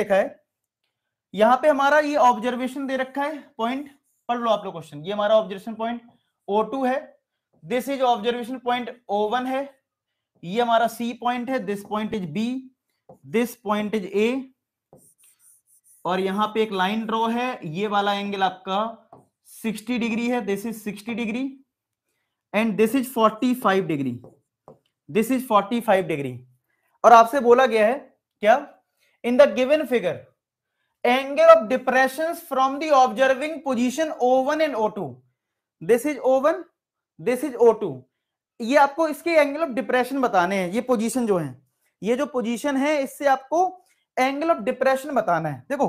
देखा है यहां पे हमारा ये ऑब्जर्वेशन दे रखा है पॉइंट पढ़ लो आप लोग क्वेश्चन ये हमारा ऑब्जर्वेशन पॉइंट ओ टू है this is observation point O one है ये हमारा सी पॉइंट है this point is B this point is A और यहां पे एक लाइन ड्रॉ है ये वाला एंगल आपका 60 डिग्री है this is 60 degree and this is 45 degree this is 45 degree और आपसे बोला गया है क्या in the in the given figure angle of depressions from the observing position O1 and O2 this is this is O two ये आपको इसके angle of depression बताने हैं ये पोजिशन जो है ये जो पोजिशन है इससे आपको एंगल ऑफ डिप्रेशन बताना है देखो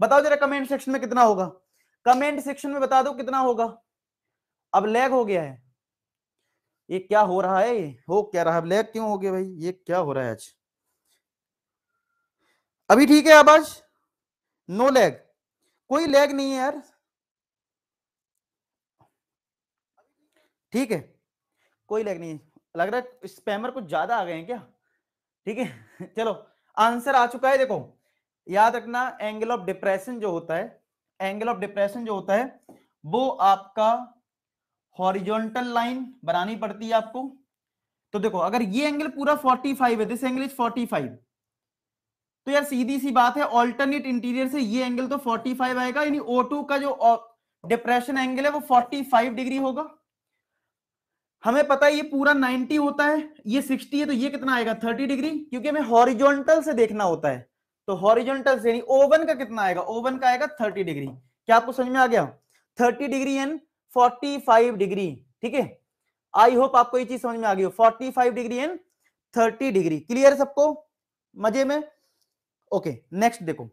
बताओ जरा कमेंट सेक्शन में कितना होगा कमेंट सेक्शन में बता दो कितना होगा अब लैग हो गया है ये क्या हो रहा है ये हो क्या रहा है लैग क्यों हो गया भाई ये क्या हो रहा है आज अभी ठीक है आवाज नो लैग कोई लैग नहीं है यार ठीक है कोई लैग नहीं लग रहा है स्पैमर कुछ ज्यादा आ गए हैं क्या ठीक है चलो आंसर आ चुका है देखो याद रखना एंगल ऑफ डिप्रेशन जो होता है एंगल ऑफ डिप्रेशन जो होता है वो आपका हॉरिजॉन्टल लाइन बनानी पड़ती है आपको तो देखो अगर ये एंगल पूरा 45 है दिस एंगल इज 45 तो यार सीधी सी बात है ऑल्टरनेट इंटीरियर से ये एंगल तो 45 आएगा यानी O2 का जो डिप्रेशन एंगल है वो 45 डिग्री होगा हमें पता है ये पूरा 90 होता है ये 60 है तो ये कितना आएगा 30 डिग्री क्योंकि हमें हॉरिजॉन्टल से देखना होता है तो हॉरिजॉन्टल से यानी ओवन का कितना आएगा ओवन का आएगा थर्टी डिग्री क्या आपको समझ में आ गया थर्टी डिग्री एंड 45 डिग्री ठीक है आई होप आपको ये चीज समझ में आ गई हो 45 degree and thirty degree clear सबको मजे में ओके नेक्स्ट देखो